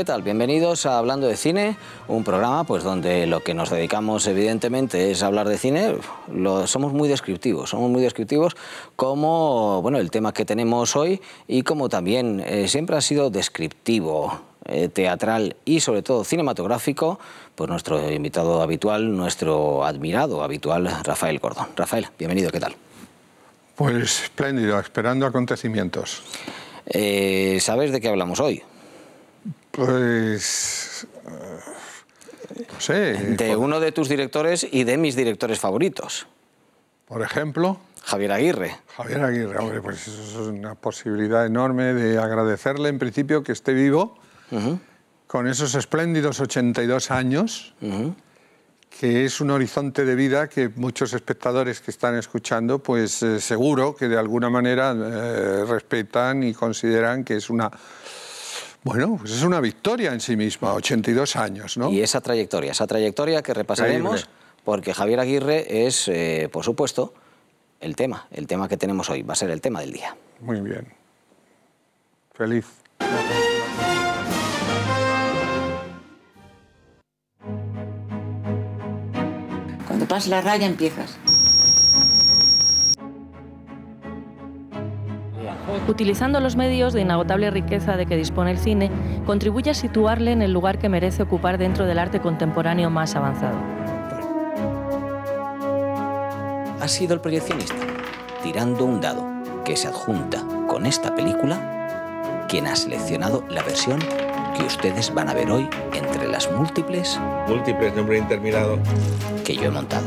¿Qué tal? Bienvenidos a Hablando de Cine, un programa pues donde lo que nos dedicamos evidentemente es hablar de cine. Lo, somos muy descriptivos, somos muy descriptivos como bueno, el tema que tenemos hoy y como también eh, siempre ha sido descriptivo eh, teatral y sobre todo cinematográfico, pues nuestro invitado habitual, nuestro admirado habitual, Rafael Gordón. Rafael, bienvenido, ¿qué tal? Pues espléndido, esperando acontecimientos. Eh, ¿Sabes de qué hablamos hoy? Pues... Eh, no sé. De uno de tus directores y de mis directores favoritos. Por ejemplo... Javier Aguirre. Javier Aguirre, hombre, pues eso es una posibilidad enorme de agradecerle en principio que esté vivo con esos espléndidos 82 años, que es un horizonte de vida que muchos espectadores que están escuchando, pues eh, seguro que de alguna manera eh, respetan y consideran que es una bueno, pues es una victoria en sí misma, 82 años, ¿no? Y esa trayectoria, esa trayectoria que repasaremos, porque Javier Aguirre es, eh, por supuesto, el tema, el tema que tenemos hoy, va a ser el tema del día. Muy bien. Feliz. Cuando pasas la raya empiezas. utilizando los medios de inagotable riqueza de que dispone el cine, contribuye a situarle en el lugar que merece ocupar dentro del arte contemporáneo más avanzado. Ha sido el proyeccionista, tirando un dado, que se adjunta con esta película, quien ha seleccionado la versión que ustedes van a ver hoy entre las múltiples... Múltiples, nombre interminado. Que yo he montado.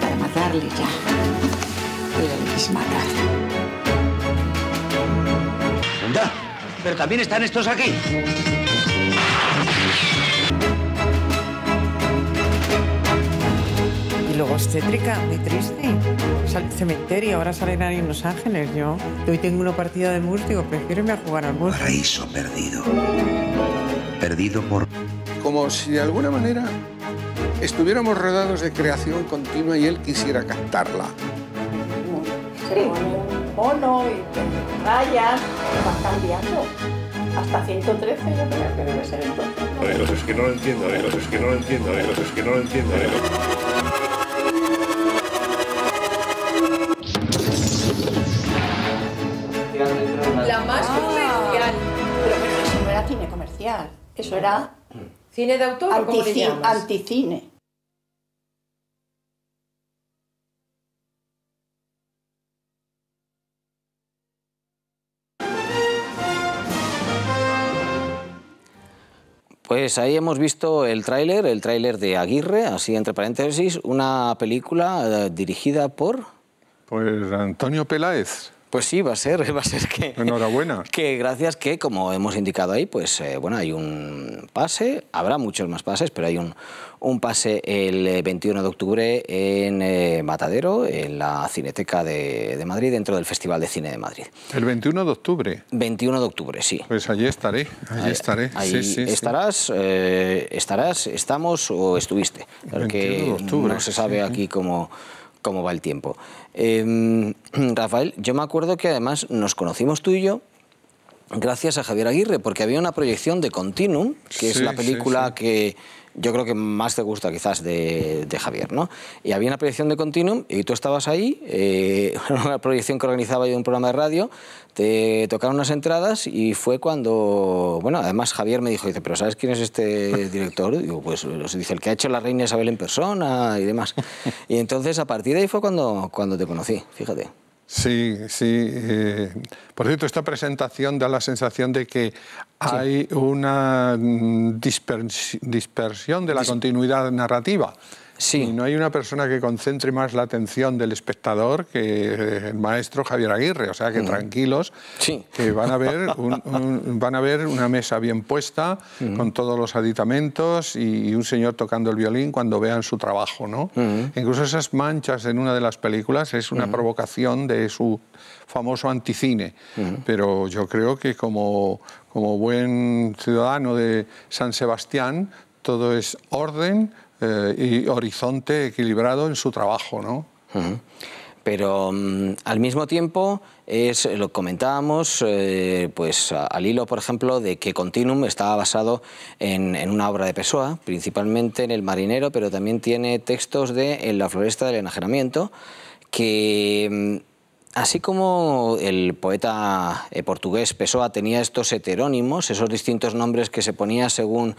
para matarle ya pero que matar. ¡Anda! Pero también están estos aquí. Y luego obstétrica, muy triste. Sale cementerio, ahora salen ahí en Los Ángeles. Yo hoy tengo una partida de mus, prefiero irme a jugar al mus. Paraíso perdido. Perdido por... Como si de alguna manera estuviéramos rodados de creación continua y él quisiera captarla. Sí. pone un mono y rayas, Va cambiando. Hasta 113 yo creo que debe ser entonces. Oye, los es que no lo entiendo, los es que no lo entiendo, los es que no lo entiendo. La más comercial. Pero eso no era cine comercial, eso era ¿Cine de autor Antici Anticine. Pues ahí hemos visto el tráiler, el tráiler de Aguirre, así entre paréntesis, una película eh, dirigida por... Pues Antonio Peláez. Pues sí, va a ser, va a ser que... Enhorabuena. Que gracias que, como hemos indicado ahí, pues eh, bueno, hay un pase, habrá muchos más pases, pero hay un, un pase el 21 eh, de octubre en eh, Matadero, en la Cineteca de, de, Madrid, dentro del Festival de Cine de Madrid. ¿El 21 de octubre? 21 de octubre, sí. Pues allí estaré, allí estaré. Ahí estarás, estarás, estamos o estuviste. Porque no se sabe aquí cómo cómo va el tiempo. Em, Rafael, yo me acuerdo que además nos conocimos tú y yo gracias a Javier Aguirre, porque había una proyección de Continuum, que es la película que yo creo que más te gusta quizás de, Javier, ¿no? Y había una proyección de Continuum y tú estabas ahí, eh, una proyección que organizaba yo de un programa de radio, te tocaron unas entradas y fue cuando, bueno, además Javier me dijo, dice, pero ¿sabes quién es este director? Y digo, pues dice, el que ha hecho la reina Isabel en persona y demás. Y entonces a partir de ahí fue cuando, cuando te conocí, fíjate. Sí, sí. Eh, por cierto, esta presentación da la sensación de que hay una mm, dispersión de la continuidad narrativa no hay una persona que concentre más la atención del espectador que eh, el maestro Javier Aguirre. O sea, que mm. tranquilos, que van a, ver van a ver una mesa bien puesta, mm. con todos los aditamentos y, un señor tocando el violín cuando vean su trabajo. ¿no? Mm. Incluso esas manchas en una de las películas es una provocación de su famoso anticine. Pero yo creo que como, como buen ciudadano de San Sebastián, todo es orden, eh, y horizonte equilibrado en su trabajo. ¿no? Pero mm, al mismo tiempo, es, lo comentábamos eh, pues, al hilo, por ejemplo, de que Continuum estaba basado en, en, una obra de Pessoa, principalmente en El marinero, pero también tiene textos de En la floresta del enajenamiento, que mm, Así como el poeta eh, portugués Pessoa tenía estos heterónimos, esos distintos nombres que se ponía según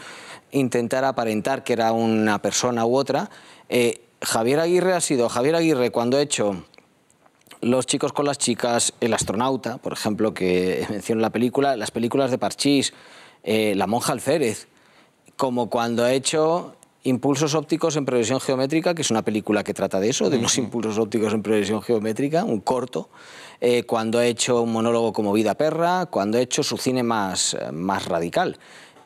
intentar aparentar que era una persona u otra, eh, Javier Aguirre ha sido Javier Aguirre cuando ha hecho Los chicos con las chicas, El astronauta, por ejemplo, que menciono en la película, las películas de Parchís, eh, La monja alférez, como cuando ha hecho Impulsos ópticos en progresión geométrica, que es una película que trata de eso, de los impulsos ópticos en progresión geométrica, un corto, eh, cuando ha hecho un monólogo como Vida Perra, cuando ha hecho su cine más, eh, más radical.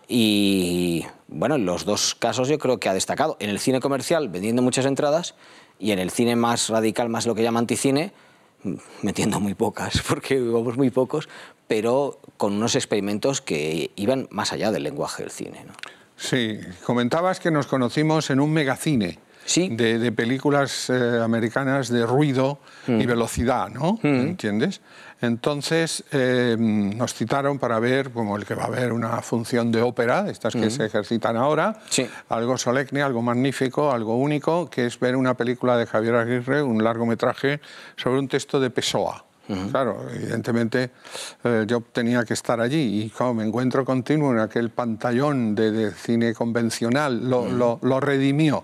Y bueno, en los dos casos yo creo que ha destacado. En el cine comercial, vendiendo muchas entradas, y en el cine más radical, más lo que llama anticine, mm, metiendo muy pocas, porque vamos muy pocos, pero con unos experimentos que iban más allá del lenguaje del cine. Sí, comentabas que nos conocimos en un megacine. De, películas eh, americanas de ruido y mm. velocidad, ¿no? Mm. ¿Entiendes? Entonces eh, nos citaron para ver, como el que va a ver una función de ópera, estas que mm. se ejercitan ahora, algo solemne, algo magnífico, algo único, que es ver una película de Javier Aguirre, un largometraje sobre un texto de Pessoa. Claro, evidentemente eh, yo tenía que estar allí y como me encuentro continuo en aquel pantallón de, cine convencional, lo, lo, lo, redimió.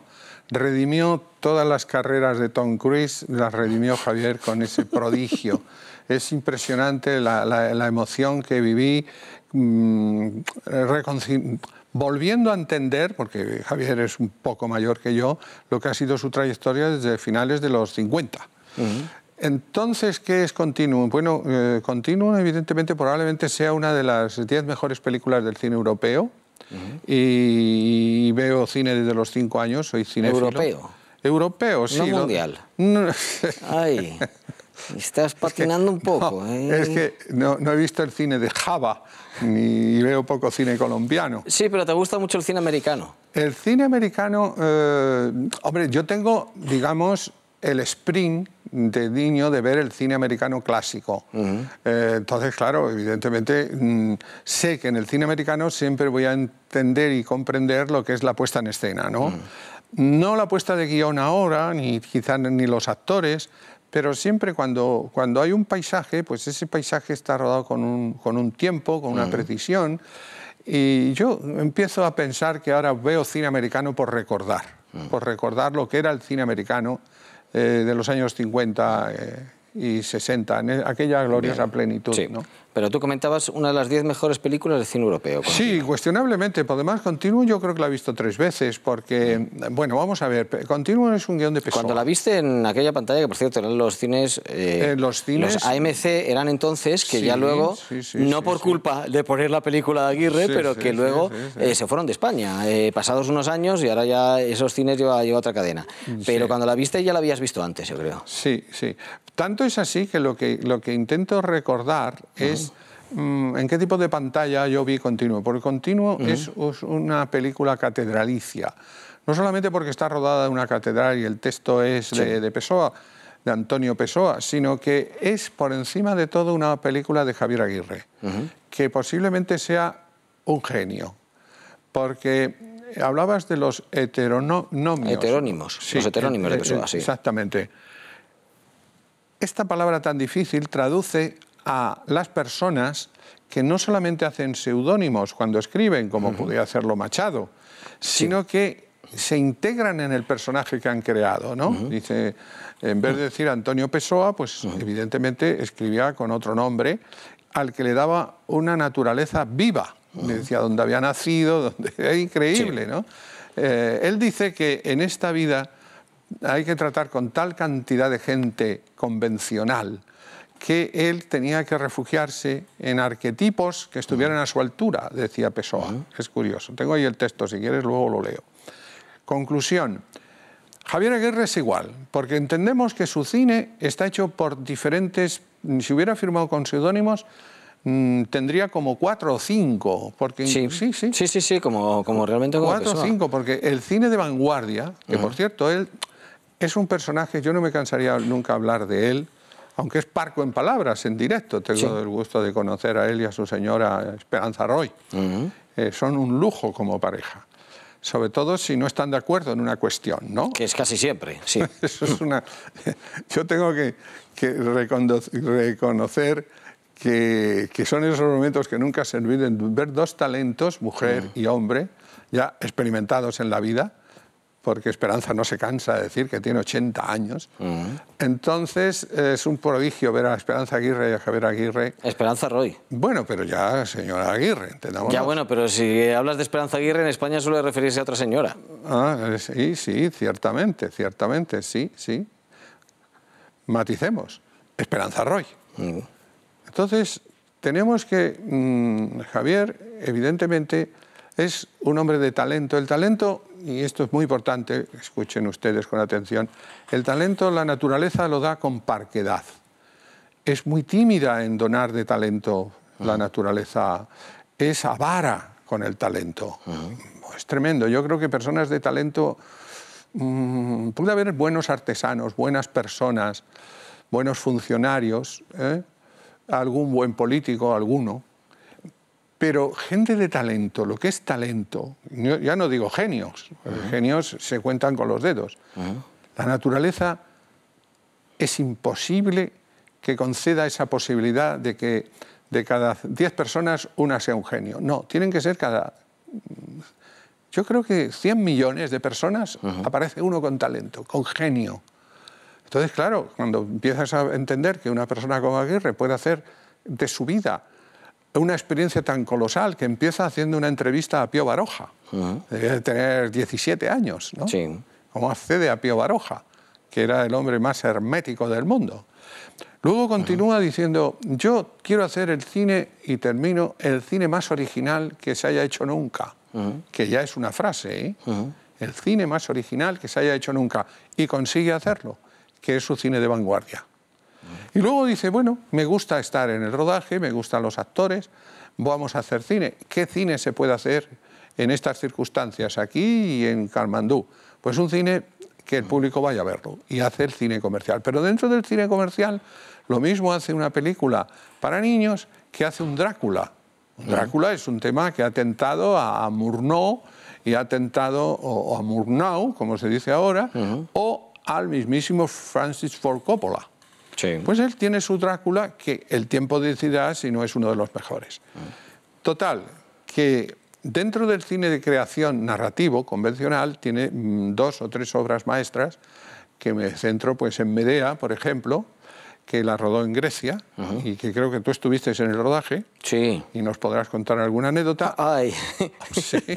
Redimió todas las carreras de Tom Cruise, las redimió Javier con ese prodigio. es impresionante la, emoción que viví. Mm, volviendo a entender, porque Javier es un poco mayor que yo, lo que ha sido su trayectoria desde finales de los 50. Entonces, ¿qué es Continuum? Bueno, eh, Continuum evidentemente probablemente sea una de las 10 mejores películas del cine europeo. y, veo cine desde los 5 años, soy cine Europeo. Europeo, sí. No mundial. Ay, estás patinando un poco. ¿eh? Es que no, he visto el cine de Java, ni veo poco cine colombiano. Sí, pero te gusta mucho el cine americano. El cine americano, eh, hombre, yo tengo, digamos, el Spring de niño de ver el cine americano clásico. Eh, entonces, claro, evidentemente mm, sé que en el cine americano siempre voy a entender y comprender lo que es la puesta en escena, ¿no? No la puesta de guión ahora, ni quizás ni los actores, pero siempre cuando, cuando hay un paisaje, pues ese paisaje está rodado con un, tiempo, con una precisión, y yo empiezo a pensar que ahora veo cine americano por recordar, por recordar lo que era el cine americano eh, de los años 50 eh, y 60, en aquella gloriosa plenitud. ¿no? Pero tú comentabas una de las 10 mejores películas de cine europeo. Sí, cuestionablemente. cuestionablemente. Además, Continuum yo creo que la he visto tres veces, porque, bueno, vamos a ver, Continuum es un guión de Pessoa. Cuando la viste en aquella pantalla, que por cierto eran los cines... Eh, los cines... AMC eran entonces, que ya luego, no por culpa de poner la película de Aguirre, pero que luego eh, se fueron de España. Eh, pasados unos años y ahora ya esos cines lleva, lleva otra cadena. Mm, pero cuando la viste ya la habías visto antes, yo creo. Sí, sí. Tanto es así que lo que, lo que intento recordar es Mm, ¿En qué tipo de pantalla yo vi Continuo? Porque Continuo es, una película catedralicia. No solamente porque está rodada en una catedral y el texto es de, Pessoa, de Antonio Pessoa, sino que es por encima de todo una película de Javier Aguirre, que posiblemente sea un genio. Porque hablabas de los heteronomios. Heterónimos, los heterónimos de eh, Pessoa, eh, sí. Exactamente. Esta palabra tan difícil traduce a las personas que no solamente hacen seudónimos cuando escriben, como podía hacerlo Machado, sino que se integran en el personaje que han creado, ¿no? Dice, en vez de decir Antonio Pessoa, pues evidentemente escribía con otro nombre, al que le daba una naturaleza viva. Le decía dónde había nacido, donde, es increíble, ¿no? Eh, él dice que en esta vida hay que tratar con tal cantidad de gente convencional que él tenía que refugiarse en arquetipos que estuvieran mm. a su altura, decía Pessoa. Mm. Es curioso. Tengo ahí el texto, si quieres luego lo leo. Conclusión. Javier Aguirre es igual, porque entendemos que su cine está hecho por diferentes... Si hubiera firmado con seudónimos, mm, tendría como cuatro o cinco. Porque, sí. sí, sí, sí, como, como realmente Cuatro o cinco, porque el cine de vanguardia, que por cierto, él es un personaje, yo no me cansaría nunca hablar de él, aunque es parco en palabras, en directo. Tengo el gusto de conocer a él y a su señora Esperanza Roy. Eh, son un lujo como pareja. Sobre todo si no están de acuerdo en una cuestión, ¿no? Que es casi siempre, sí. Eso es una... Yo tengo que, reconocer que, son esos momentos que nunca se olviden. Ver dos talentos, mujer y hombre, ya experimentados en la vida, porque Esperanza no se cansa de decir que tiene 80 años. Mm. Entonces es un prodigio ver a Esperanza Aguirre y a Javier Aguirre. Esperanza Roy. Bueno, pero ya señora Aguirre, entendamos. Ya bueno, pero si hablas de Esperanza Aguirre en España suele referirse a otra señora. Ah, eh, sí, sí, ciertamente, ciertamente, sí, sí. Maticemos, Esperanza Roy. Mm. Entonces tenemos que, mm, Javier, evidentemente, es un hombre de talento. El talento y esto es muy importante, escuchen ustedes con atención, el talento la naturaleza lo da con parquedad. Es muy tímida en donar de talento la naturaleza, es avara con el talento. Es tremendo, yo creo que personas de talento, mm, puede haber buenos artesanos, buenas personas, buenos funcionarios, ¿eh? algún buen político, alguno, pero gente de talento, lo que es talento, ya no digo genios, genios se cuentan con los dedos. La naturaleza es imposible que conceda esa posibilidad de que de cada 10 personas una sea un genio. No, tienen que ser cada... Yo creo que 100 millones de personas aparece uno con talento, con genio. Entonces, claro, cuando empiezas a entender que una persona como Aguirre puede hacer de su vida una experiencia tan colosal que empieza haciendo una entrevista a Pío Baroja. Uh tener 17 años, ¿no? Sí. ¿Cómo accede a Pío Baroja, que era el hombre más hermético del mundo? Luego continúa diciendo, yo quiero hacer el cine, y termino, el cine más original que se haya hecho nunca, que ya es una frase, ¿eh? el cine más original que se haya hecho nunca, y consigue hacerlo, que es su cine de vanguardia. Y luego dice, bueno, me gusta estar en el rodaje, me gustan los actores, vamos a hacer cine. ¿Qué cine se puede hacer en estas circunstancias aquí y en Kalmandú? Pues un cine que el público vaya a verlo y hace el cine comercial. Pero dentro del cine comercial, lo mismo hace una película para niños que hace un Drácula. Drácula es un tema que ha tentado a Murnau y ha tentado a Murnau, como se dice ahora, o al mismísimo Francis Ford Coppola. Pues él tiene su Drácula que el tiempo decidirá si no es uno de los mejores. Total, que dentro del cine de creación narrativo convencional tiene mm, dos o tres obras maestras que me centro pues en Medea, por ejemplo, que la rodó en Grecia y que creo que tú estuviste en el rodaje. Sí. Y nos podrás contar alguna anécdota. Ah, ay. Sí.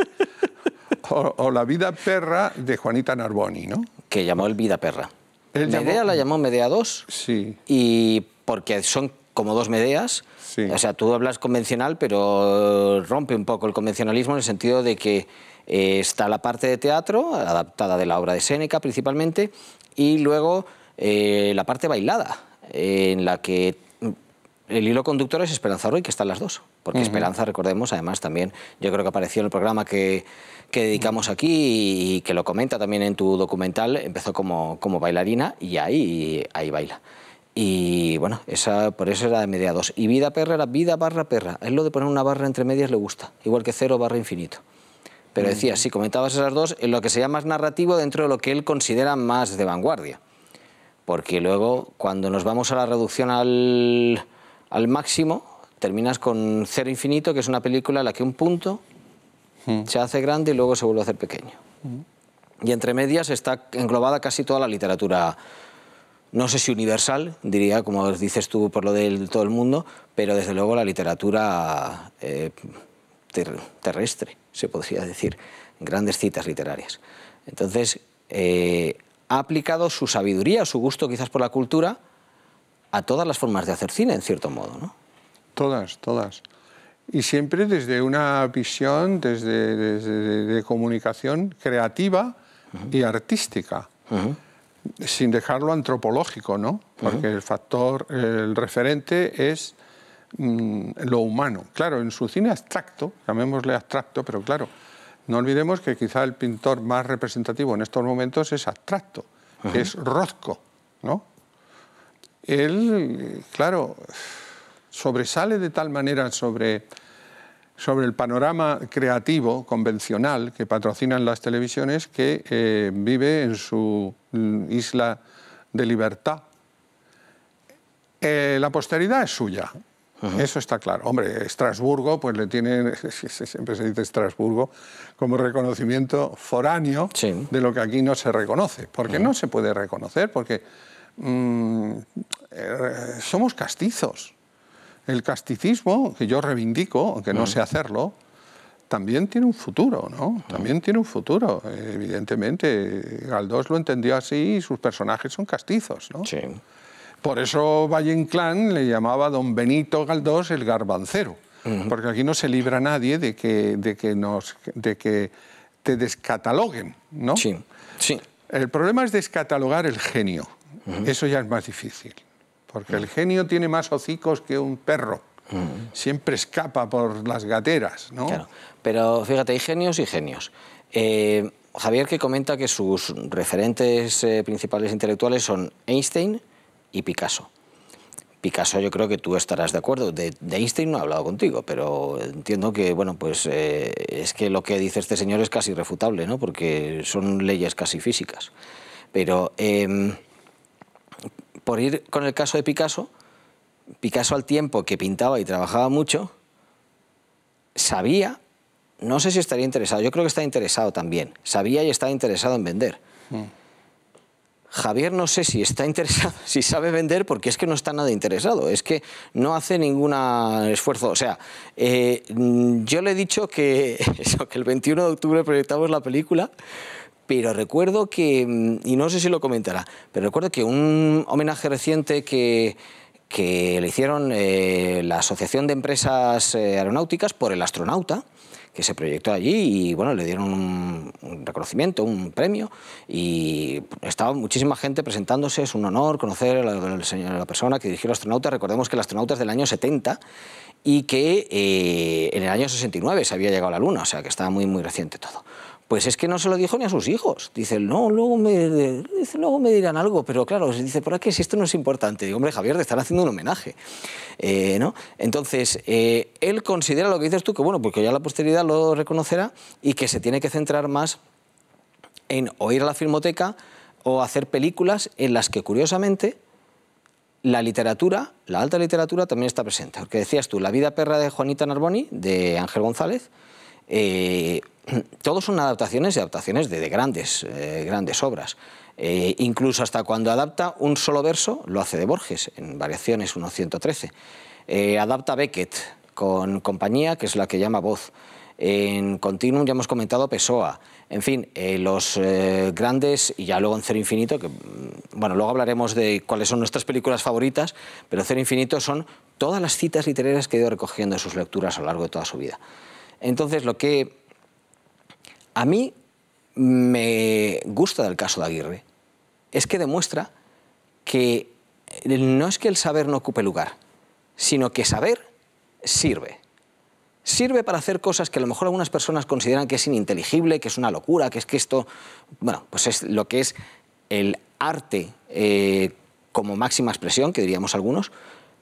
O, o La vida perra de Juanita Narboni, ¿no? Que llamó El vida perra. La Medea la llamó Medea 2. Sí. Y porque son como dos Medeas. O sea, tú hablas convencional, pero rompe un poco el convencionalismo en el sentido de que eh, está la parte de teatro, adaptada de la obra de Séneca principalmente, y luego eh, la parte bailada, en la que mm, el hilo conductor es Esperanza Roy, que están las dos. Porque Esperanza, recordemos, además también, yo creo que apareció en el programa que que dedicamos aquí y que lo comenta también en tu documental, empezó como, como bailarina y ahí, ahí baila. Y bueno, esa, por eso era media mediados Y vida perra era vida barra perra. Es lo de poner una barra entre medias le gusta, igual que cero barra infinito. Pero decía, si comentabas esas dos, en lo que sería más narrativo dentro de lo que él considera más de vanguardia. Porque luego, cuando nos vamos a la reducción al, al máximo, terminas con Cero Infinito, que es una película en la que un punto se hace grande y luego se vuelve a hacer pequeño. Y entre medias está englobada casi toda la literatura, no sé si universal, diría, como dices tú, por lo de todo el mundo, pero desde luego la literatura eh, terrestre, se podría decir, grandes citas literarias. Entonces, eh, ha aplicado su sabiduría, su gusto quizás por la cultura, a todas las formas de hacer cine, en cierto modo, ¿no? Todas, todas y siempre desde una visión desde, desde de, comunicación creativa y artística, sin dejarlo antropológico, ¿no? Porque el factor, el referente es mm, lo humano. Claro, en su cine abstracto, llamémosle abstracto, pero claro, no olvidemos que quizá el pintor más representativo en estos momentos es abstracto, es Rozco, ¿no? Él, claro sobresale de tal manera sobre, sobre el panorama creativo convencional que patrocinan las televisiones que eh, vive en su mm, isla de libertad. Eh, la posteridad es suya, Eso está claro. Hombre, Estrasburgo, pues le tienen, siempre se dice Estrasburgo, como reconocimiento foráneo de lo que aquí no se reconoce. Porque no se puede reconocer, porque mm, eh, somos castizos el casticismo, que yo reivindico, aunque no mm. sé hacerlo, también tiene un futuro, ¿no? Mm. También tiene un futuro. Evidentemente, Galdós lo entendió así y sus personajes son castizos, ¿no? Sí. Por eso Valle Inclán le llamaba don Benito Galdós el garbancero, mm. porque aquí no se libra nadie de que, de que, nos, de que te descataloguen, ¿no? Sí, sí. El problema es descatalogar el genio. Eso ya es más difícil porque el genio tiene más hocicos que un perro. Mm. Siempre escapa por las gateras, ¿no? Claro. Pero fíjate, hay genios y genios. Eh, Javier que comenta que sus referentes eh, principales intelectuales son Einstein y Picasso. Picasso yo creo que tú estarás de acuerdo. De, Einstein no he hablado contigo, pero entiendo que, bueno, pues eh, es que lo que dice este señor es casi refutable, ¿no? Porque son leyes casi físicas. Pero... Em, por ir con el caso de Picasso, Picasso al tiempo que pintaba y trabajaba mucho, sabía, no sé si estaría interesado, yo creo que está interesado también, sabía y estaba interesado en vender. Mm. Javier no sé si está interesado, si sabe vender, porque es que no está nada interesado, es que no hace ningún esfuerzo. O sea, eh, mm, yo le he dicho que, que el 21 de octubre proyectamos la película, pero recuerdo que, mm, y no sé si lo comentará, pero recuerdo que un homenaje reciente que, que le hicieron eh, la Asociación de Empresas eh, Aeronáuticas por el astronauta, que se proyectó allí y bueno, le dieron un, reconocimiento, un premio y estaba muchísima gente presentándose, es un honor conocer a la, a la persona que dirigió el astronauta, recordemos que el astronauta es del año 70 y que eh, en el año 69 se había llegado a la Luna, o sea que estaba muy, muy reciente todo. Pues es que no se lo dijo ni a sus hijos. Dice, no, luego me, dice, luego me dirán algo, pero claro, dice, ¿por qué si esto no es importante? Digo, hombre, Javier, te están haciendo un homenaje. Eh, ¿no? Entonces, eh, él considera lo que dices tú, que bueno, porque ya la posteridad lo reconocerá y que se tiene que centrar más en oír a la filmoteca o hacer películas en las que, curiosamente, la literatura, la alta literatura, también está presente. Porque decías tú, La vida perra de Juanita Narboni, de Ángel González, eh, todos son adaptaciones y adaptaciones de, grandes, eh, grandes obras. Eh, incluso hasta cuando adapta un solo verso, lo hace de Borges, en Variaciones 113 Eh, adapta Beckett con Compañía, que es la que llama Voz. En Continuum ya hemos comentado Pessoa. En fin, eh, los grandes, y ya luego en Cero Infinito, que mm, bueno, luego hablaremos de cuáles son nuestras películas favoritas, pero Cero Infinito son todas las citas literarias que ha ido recogiendo en sus lecturas a lo largo de toda su vida. Entonces, lo que a mí me gusta del caso de Aguirre. Es que demuestra que no es que el saber no ocupe lugar, sino que saber sirve. Sirve para hacer cosas que a lo mejor algunas personas consideran que es ininteligible, que es una locura, que es que esto, bueno, pues es lo que es el arte eh, como máxima expresión, que diríamos algunos,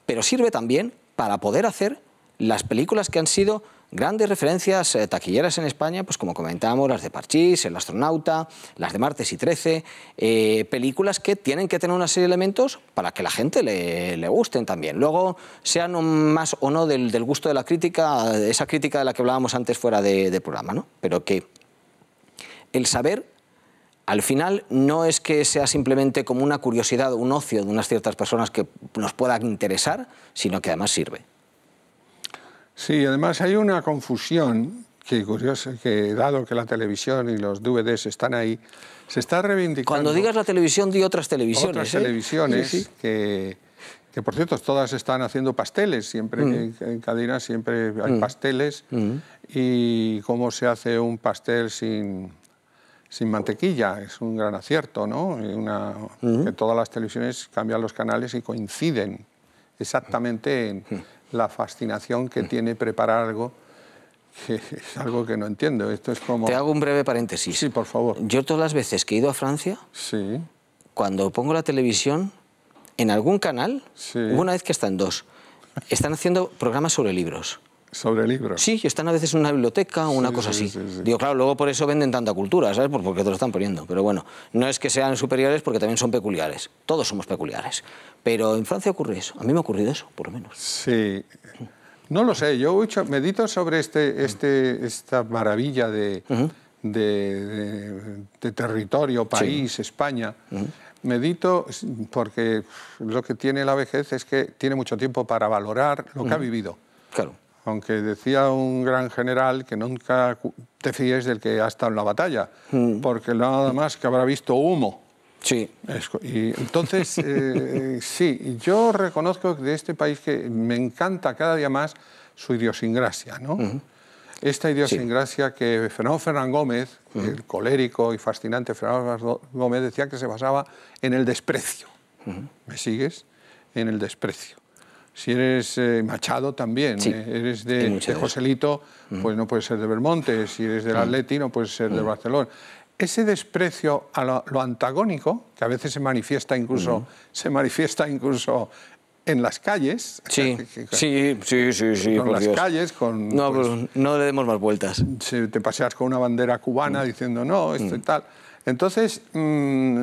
pero sirve también para poder hacer las películas que han sido Grandes referencias eh, taquilleras en España, pues como comentábamos, las de Parchís, El astronauta, las de Martes y Trece, eh, películas que tienen que tener una serie de elementos para que la gente le, gusten también. Luego, sean más o no del, gusto de la crítica, esa crítica de la que hablábamos antes fuera de, programa, ¿no? Pero que el saber al final no es que sea simplemente como una curiosidad, un ocio de unas ciertas personas que nos puedan interesar, sino que además sirve. Sí, además hay una confusión que curioso, que dado que la televisión y los DVDs están ahí, se está reivindicando... Cuando digas la televisión, di otras televisiones. Otras ¿eh? televisiones Que, que, por cierto, todas están haciendo pasteles, siempre mm. en, cadena siempre hay mm. pasteles, mm. y cómo se hace un pastel sin, sin mantequilla, es un gran acierto, ¿no? Una, Que todas las televisiones cambian los canales y coinciden exactamente en la fascinación que mm. tiene preparar algo que es algo que no entiendo. Esto es como... Te hago un breve paréntesis. Sí, por favor. Yo todas las veces que he ido a Francia, sí. cuando pongo la televisión, en algún canal, una vez que están dos, están haciendo programas sobre libros. ¿Sobre libros? Sí, están a veces en una biblioteca o una cosa así. Digo, claro, luego por eso venden tanta cultura, ¿sabes? Porque te lo están poniendo. Pero bueno, no es que sean superiores porque también son peculiares. Todos somos peculiares. Pero en Francia ocurre eso. A mí me ha ocurrido eso, por lo menos. Sí. No lo sé, yo medito sobre este, este, esta maravilla de, de, territorio, país, España. Medito porque lo que tiene la vejez es que tiene mucho tiempo para valorar lo que ha vivido. Claro. Aunque decía un gran general que nunca te fíes del que ha estado en la batalla, mm. porque nada más que habrá visto humo. Sí. entonces, eh, sí, yo reconozco de este país que me encanta cada día más su idiosincrasia, ¿no? Esta idiosingrasia que Fernando Fernán Gómez, el colérico y fascinante Fernando Gómez, decía que se basaba en el desprecio. ¿Me sigues? En el desprecio si eres eh, Machado también, eh, eres de, Joselito, mm. pues no puedes ser de Belmonte, si eres del uh Atleti no puedes ser de mm. Barcelona. Ese desprecio a lo, antagónico, que a veces se manifiesta incluso, se manifiesta incluso en las calles. Sí, sí, sí, sí, las calles, con... No, pues, pues, no le demos más vueltas. Si te paseas con una bandera cubana diciendo no, esto y tal. Entonces,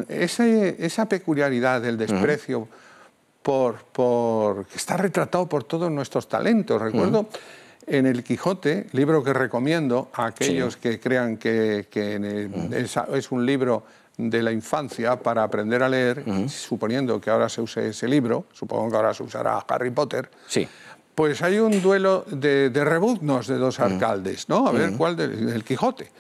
esa peculiaridad del desprecio por, que está retratado por todos nuestros talentos. Recuerdo en El Quijote, libro que recomiendo a aquellos que crean que, es, un libro de la infancia para aprender a leer, suponiendo que ahora se use ese libro, supongo que ahora se usará Harry Potter. Sí. Pues hay un duelo de, rebuznos de dos alcaldes, ¿no? A ver cuál del Quijote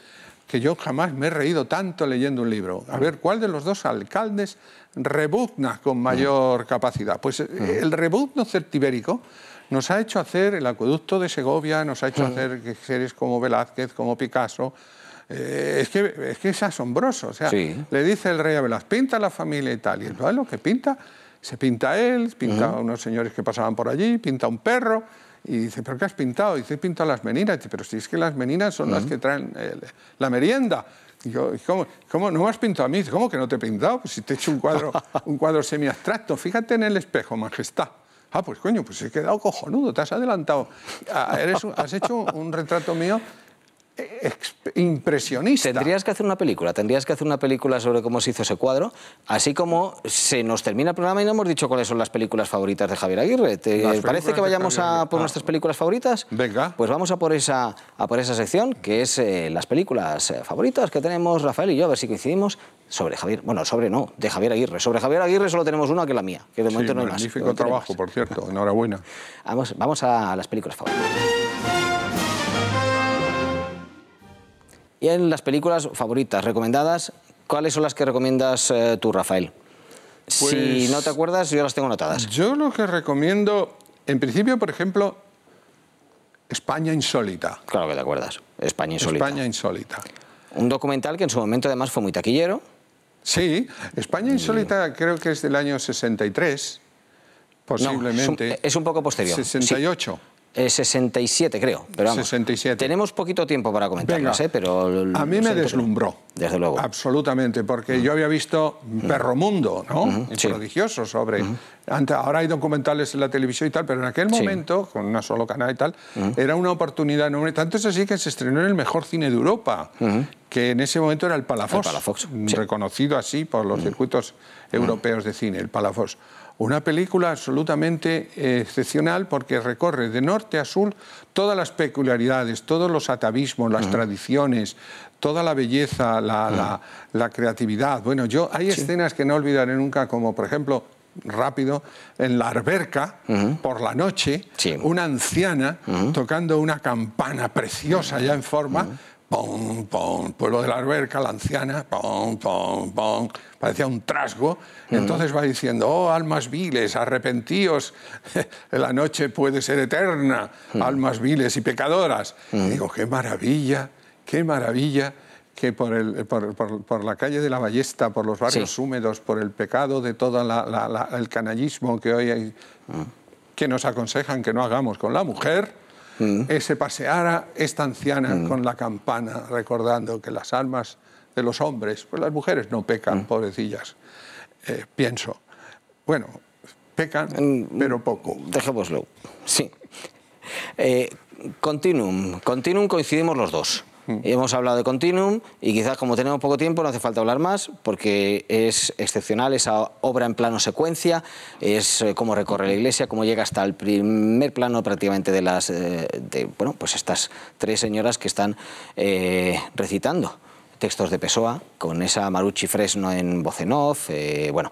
que yo jamás me he reído tanto leyendo un libro. A ver, ¿cuál de los dos alcaldes rebuzna con mayor capacidad. Pues eh, el rebuzno certibérico nos ha hecho hacer el acueducto de Segovia, nos ha hecho hacer seres como Velázquez, como Picasso. Eh, es, que, es asombroso. O sea, le dice el rey a Velázquez, pinta la familia y tal. Y el lo que pinta, se pinta él, pinta a unos señores que pasaban por allí, pinta a un perro. Y dice, ¿pero qué has pintado? dice, pinta las meninas. pero si es que las meninas son las que traen eh, la merienda. ¿cómo, no me has pintado a mí? ¿Cómo que no te he pintado? Pues si te he hecho un cuadro, un cuadro semi-abstracto. Fíjate en el espejo, majestad. Ah, pues coño, pues he quedado cojonudo, te has adelantado. Ah, has hecho un retrato mío impresionista. Tendrías que hacer una película, tendrías que hacer una película sobre cómo se hizo ese cuadro, así como se nos termina el programa y no hemos dicho cuáles son las películas favoritas de Javier Aguirre. ¿Te parece que vayamos a por ah. nuestras películas favoritas? Venga. Pues vamos a por esa, a por esa sección, que es eh, las películas eh, favoritas que tenemos Rafael y yo, a ver si coincidimos sobre Javier, bueno, sobre no, de Javier Aguirre. Sobre Javier Aguirre solo tenemos una que es la mía, que de momento no hay más. Magnífico trabajo, por cierto, enhorabuena. Vamos, vamos a las películas favoritas. Y en las películas favoritas, recomendadas, ¿cuáles son las que recomiendas eh, tú, Rafael? si pues no te acuerdas, yo las tengo anotadas. Yo lo que recomiendo, en principio, por ejemplo, España Insólita. Claro que te acuerdas, España Insólita. España Insólita. Un documental que en su momento además fue muy taquillero. Sí, España Insólita mm. creo que es del año 63, posiblemente. es, un, poco posterior. 68. 67, eh, creo. Pero vamos, 67. Tenemos poquito tiempo para comentarlas, sé eh, pero... A mí me deslumbró. Desde luego. Absolutamente, porque yo había visto mm. Perro Mundo, ¿no? Uh Prodigioso sobre... ahora hay documentales en la televisión y tal, pero en aquel momento, con una solo canal y tal, era una oportunidad enorme. Tanto es así que se estrenó en el mejor cine de Europa, que en ese momento era el Palafox. Reconocido así por los circuitos europeos de cine, el Palafox. Una película absolutamente eh, excepcional porque recorre de norte a sur todas las peculiaridades, todos los atavismos, las tradiciones, toda la belleza, la, creatividad. Bueno, yo hay escenas que no olvidaré nunca, como por ejemplo rápido, en la alberca, por la noche, una anciana tocando una campana preciosa ya en forma, pom, pom, pueblo de la alberca, la anciana, pom, pom, parecía un trasgo. Entonces va diciendo, oh, almas viles, arrepentíos, la noche puede ser eterna, almas viles y pecadoras. digo, qué maravilla, qué maravilla que por, el, por, por, la calle de la Ballesta, por los barrios húmedos, por el pecado de todo el canallismo que hoy hay, que nos aconsejan que no hagamos con la mujer, Mm. Eh, se paseara esta anciana mm. con la campana, recordando que las almas de los hombres, pues las mujeres no pecan, mm. pobrecillas, eh, pienso. Bueno, pecan, pero poco. Dejémoslo, sí. Eh, continuum, continuum coincidimos los dos. Mm. Hemos hablado de Continuum y quizás como tenemos poco tiempo no hace falta hablar más porque es excepcional esa obra en plano secuencia, es eh, cómo recorre la iglesia, cómo llega hasta el primer plano prácticamente de las eh, bueno, pues estas tres señoras que están eh, recitando textos de Pessoa, con esa Maruchi Fresno en vocenov bueno,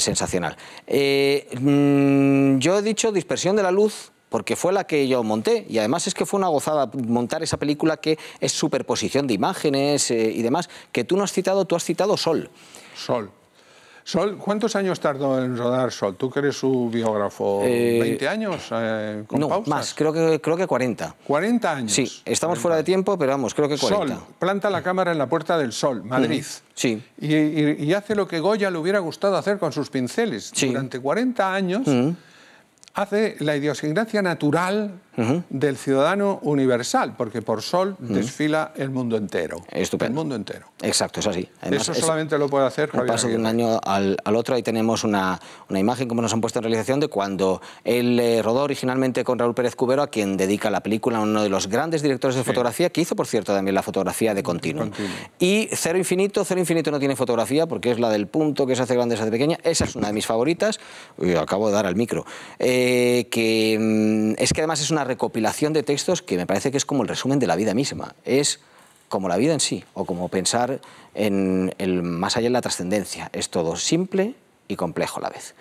sensacional. Mm, yo he dicho dispersión de la luz porque fue la que yo monté y además es que fue una gozada montar esa película que es superposición de imágenes eh, y demás, que tú no has citado, tú has citado Sol. Sol. Sol, ¿cuántos años tardó en rodar Sol? ¿Tú que eres su biógrafo? ¿20 eh, años? Eh, no, más, creo que, creo que 40. ¿40 años? Sí, estamos fuera de tiempo, pero vamos, creo que 40. Sol, planta la cámara en la Puerta del Sol, Madrid. Sí. Y, hace lo que Goya le hubiera gustado hacer con sus pinceles. Durante 40 años hace la idiosincrasia natural del ciudadano universal, porque por Sol desfila el mundo entero. El mundo entero. Exacto, es así. Eso solamente lo puede hacer Javier Paso de un año al, otro, ahí tenemos una, imagen, como nos han puesto en realización, de cuando él eh, rodó originalmente con Raúl Pérez Cubero, a quien dedica la película, uno de los grandes directores de fotografía, que hizo, por cierto, también la fotografía de continuo. Y Cero Infinito, Cero Infinito no tiene fotografía, porque es la del punto que se hace grande, se hace pequeña. Esa es una de mis favoritas. y acabo de dar al micro. Eh, que mm, es que además es una recopilación de textos que me parece que es como el resumen de la vida misma. Es como la vida en sí, o como pensar en el más allá en la trascendencia. Es todo simple y complejo a la vez.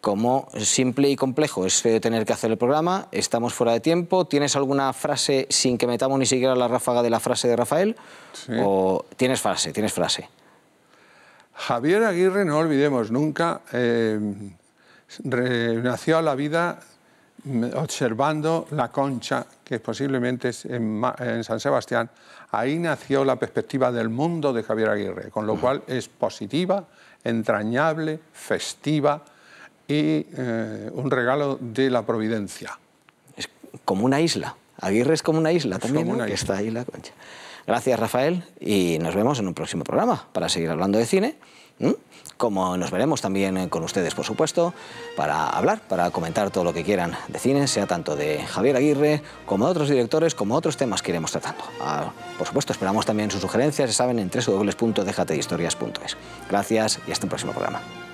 Como simple y complejo es tener que hacer el programa, estamos fuera de tiempo, ¿tienes alguna frase sin que metamos ni siquiera la ráfaga de la frase de Rafael? ¿O tienes frase, tienes frase? Javier Aguirre, no olvidemos nunca, eh, renació a la vida observando la concha, que posiblemente es en, San Sebastián, ahí nació la perspectiva del mundo de Javier Aguirre, con lo cual es positiva, entrañable, festiva y eh, un regalo de la providencia. Es como una isla. Aguirre es como una isla también, está ahí la concha. Gracias, Rafael, y nos vemos en un próximo programa para seguir hablando de cine. ¿Mm? como nos veremos también eh, con ustedes, por supuesto, para hablar, para comentar todo lo que quieran de cine, sea tanto de Javier Aguirre como de otros directores, como otros temas que iremos tratando. Ah, por supuesto, esperamos también sus sugerencias, se saben, en www.dejatehistorias.es. Gracias y hasta el próximo programa.